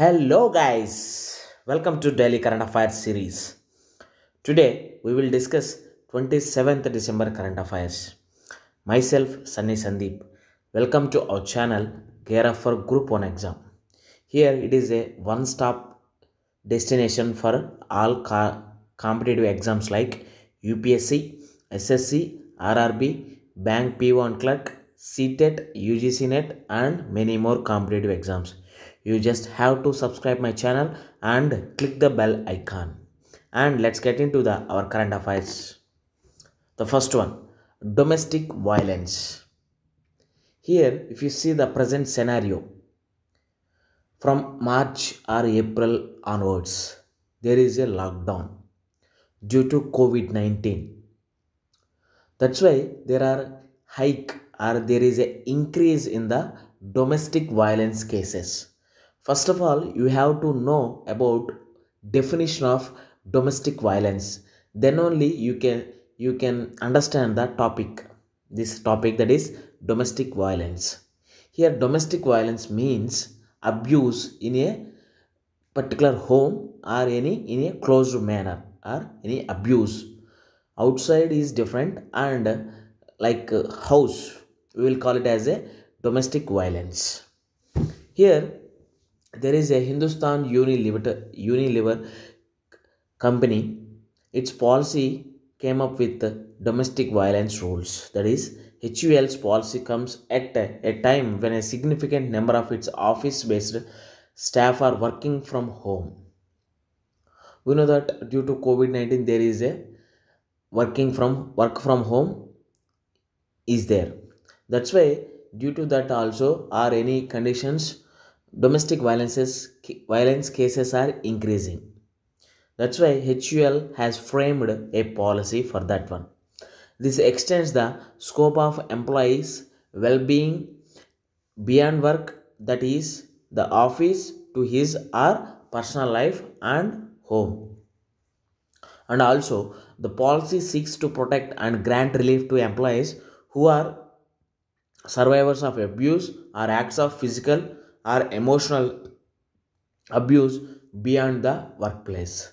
Hello guys, welcome to Delhi Current Affairs series. Today we will discuss 27th December current affairs. Myself Sunny Sandeep. Welcome to our channel Gear Up for Group 1 exam. Here it is a one-stop destination for all competitive exams like UPSC, SSC, RRB, Bank P1 Clerk, CTET, UGC NET and many more competitive exams you just have to subscribe my channel and click the bell icon and let's get into the our current affairs the first one domestic violence here if you see the present scenario from march or april onwards there is a lockdown due to covid-19 that's why there are hike or there is a increase in the domestic violence cases First of all, you have to know about definition of domestic violence. Then only you can you can understand that topic. This topic that is domestic violence. Here domestic violence means abuse in a particular home or any in a closed manner or any abuse. Outside is different and like uh, house we will call it as a domestic violence. Here there is a Hindustan Unilever, company. Its policy came up with domestic violence rules. That is, HUL's policy comes at a time when a significant number of its office based staff are working from home. We know that due to COVID 19, there is a working from work from home is there that's why due to that also are any conditions domestic violences, violence cases are increasing. That's why HUL has framed a policy for that one. This extends the scope of employees' well-being beyond work, that is, the office, to his or personal life and home. And also, the policy seeks to protect and grant relief to employees who are survivors of abuse or acts of physical or emotional abuse beyond the workplace.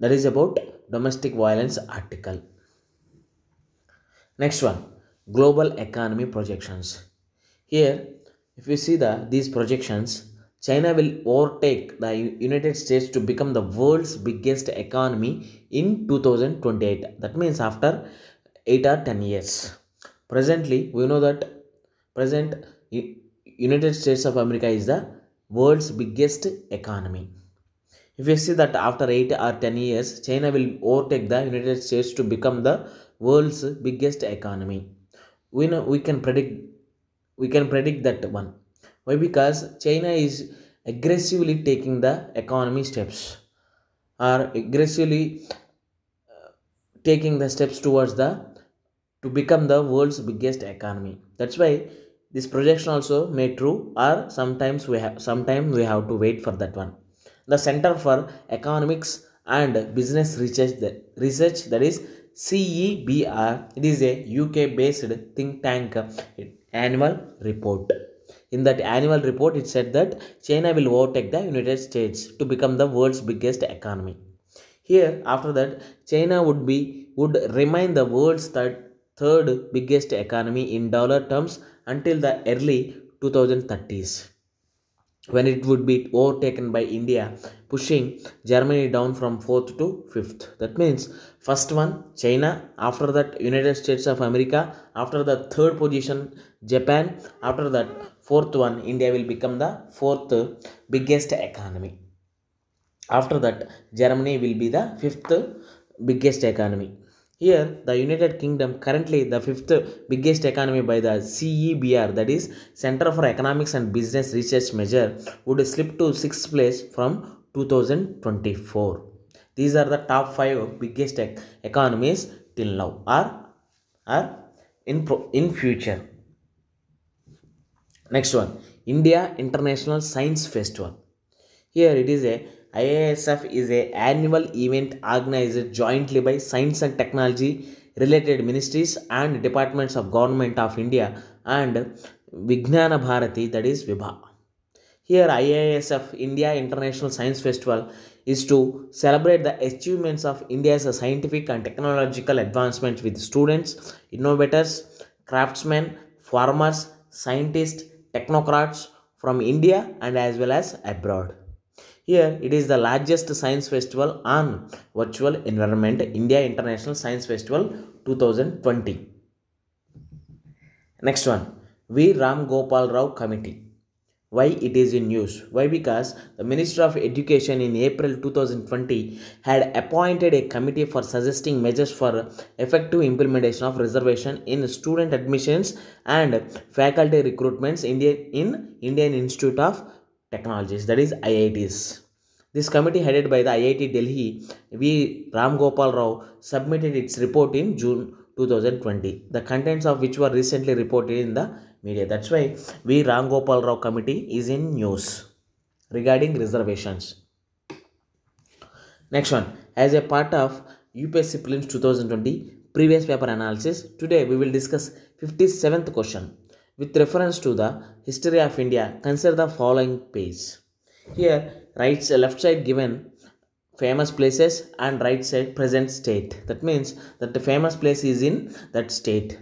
That is about domestic violence article. Next one, global economy projections. Here, if you see the these projections, China will overtake the United States to become the world's biggest economy in 2028. That means after 8 or 10 years. Presently, we know that present United States of America is the world's biggest economy. If you see that after 8 or 10 years, China will overtake the United States to become the world's biggest economy. We know we can predict we can predict that one. Why? Because China is aggressively taking the economy steps or aggressively uh, taking the steps towards the to become the world's biggest economy. That's why this projection also may true or sometimes we have sometimes we have to wait for that one the center for economics and business research that, research that is CEBR it is a UK based think tank annual report in that annual report it said that China will overtake the United States to become the world's biggest economy here after that China would be would remain the world's third, third biggest economy in dollar terms until the early 2030s when it would be overtaken by India, pushing Germany down from 4th to 5th. That means first one China, after that United States of America, after the third position Japan, after that fourth one India will become the fourth biggest economy. After that Germany will be the fifth biggest economy. Here, the United Kingdom, currently the fifth biggest economy by the CEBR, that is Center for Economics and Business Research Measure, would slip to sixth place from 2024. These are the top five biggest ec economies till now, or, are in, in future. Next one, India International Science Festival. Here it is a IISF is an annual event organized jointly by science and technology related ministries and departments of government of India and Vignana Bharati that is Vibha. Here IISF India International Science Festival is to celebrate the achievements of India's scientific and technological advancements with students, innovators, craftsmen, farmers, scientists, technocrats from India and as well as abroad. Here it is the largest science festival on virtual environment India International Science Festival 2020. Next one, V Ram Gopal Rao Committee. Why it is in use? Why? Because the Minister of Education in April 2020 had appointed a committee for suggesting measures for effective implementation of reservation in student admissions and faculty recruitments in Indian Institute of Technologies, that is IITs. This committee headed by the IIT Delhi, V. Ram Gopal Rao, submitted its report in June 2020, the contents of which were recently reported in the media. That's why V. Ram Gopal Rao committee is in news regarding reservations. Next one, as a part of UPSC Prelims 2020 previous paper analysis, today we will discuss 57th question with reference to the history of India, consider the following page. Here, right left side given famous places and right side present state. That means that the famous place is in that state.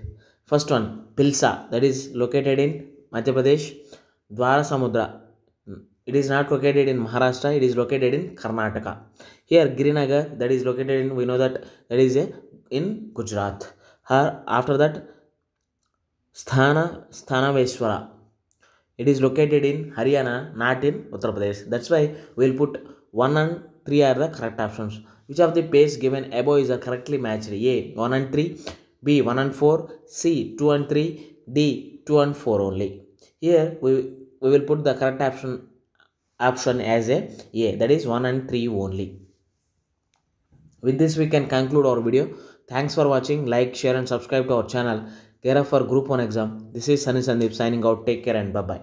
First one, Pilsa, that is located in Madhya Pradesh. Dwara Samudra, it is not located in Maharashtra, it is located in Karnataka. Here, Girinagar, that is located in, we know that, that is a, uh, in Gujarat. Her, after that, Sthana Sthanaveshwara. It is located in Haryana, not in Uttar Pradesh. That's why we'll put 1 and 3 are the correct options. Which of the pairs given above is correctly matched? A. 1 and 3. B. 1 and 4. C. 2 and 3. D. 2 and 4 only. Here we, we will put the correct option option as a A. That is 1 and 3 only. With this we can conclude our video. Thanks for watching. Like, share and subscribe to our channel. Care for Group 1 exam. This is Sunny Sandeep signing out. Take care and bye bye.